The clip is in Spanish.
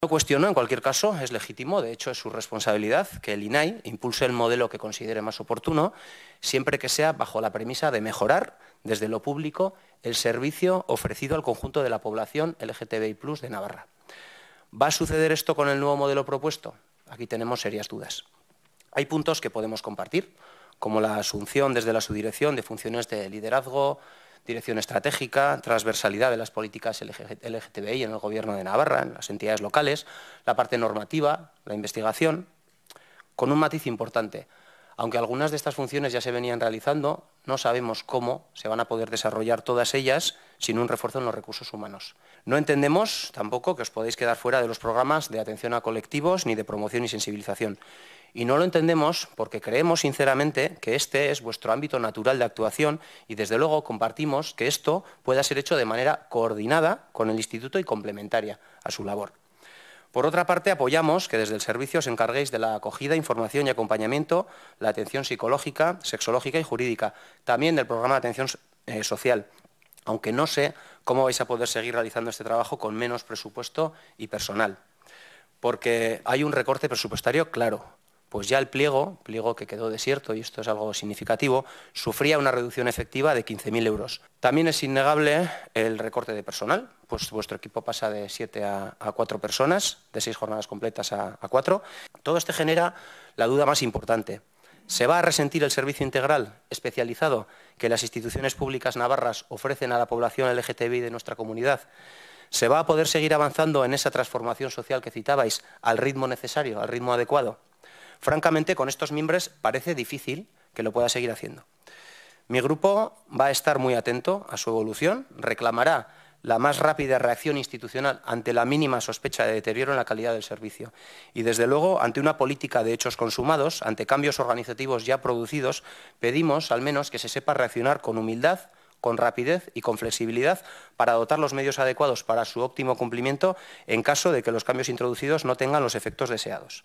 No cuestiono, en cualquier caso, es legítimo, de hecho es su responsabilidad que el INAI impulse el modelo que considere más oportuno, siempre que sea bajo la premisa de mejorar desde lo público el servicio ofrecido al conjunto de la población LGTBI Plus de Navarra. ¿Va a suceder esto con el nuevo modelo propuesto? Aquí tenemos serias dudas. Hay puntos que podemos compartir, como la asunción desde la subdirección de funciones de liderazgo, dirección estratégica, transversalidad de las políticas LGTBI en el Gobierno de Navarra, en las entidades locales, la parte normativa, la investigación, con un matiz importante. Aunque algunas de estas funciones ya se venían realizando, no sabemos cómo se van a poder desarrollar todas ellas sin un refuerzo en los recursos humanos. No entendemos tampoco que os podéis quedar fuera de los programas de atención a colectivos ni de promoción y sensibilización. Y no lo entendemos porque creemos sinceramente que este es vuestro ámbito natural de actuación y desde luego compartimos que esto pueda ser hecho de manera coordinada con el Instituto y complementaria a su labor. Por otra parte, apoyamos que desde el servicio os encarguéis de la acogida, información y acompañamiento, la atención psicológica, sexológica y jurídica, también del programa de atención eh, social, aunque no sé cómo vais a poder seguir realizando este trabajo con menos presupuesto y personal, porque hay un recorte presupuestario claro pues ya el pliego, pliego que quedó desierto, y esto es algo significativo, sufría una reducción efectiva de 15.000 euros. También es innegable el recorte de personal, pues vuestro equipo pasa de 7 a, 4 personas, de 6 jornadas completas a, a 4. Todo esto genera la duda más importante. ¿Se va a resentir el servicio integral especializado que las instituciones públicas navarras ofrecen a la población LGTBI de nuestra comunidad? ¿Se va a poder seguir avanzando en esa transformación social que citabais al ritmo necesario, al ritmo adecuado? Francamente, con estos miembros parece difícil que lo pueda seguir haciendo. Mi grupo va a estar muy atento a su evolución, reclamará la más rápida reacción institucional ante la mínima sospecha de deterioro en la calidad del servicio y, desde luego, ante una política de hechos consumados, ante cambios organizativos ya producidos, pedimos al menos que se sepa reaccionar con humildad, con rapidez y con flexibilidad para dotar los medios adecuados para su óptimo cumplimiento en caso de que los cambios introducidos no tengan los efectos deseados.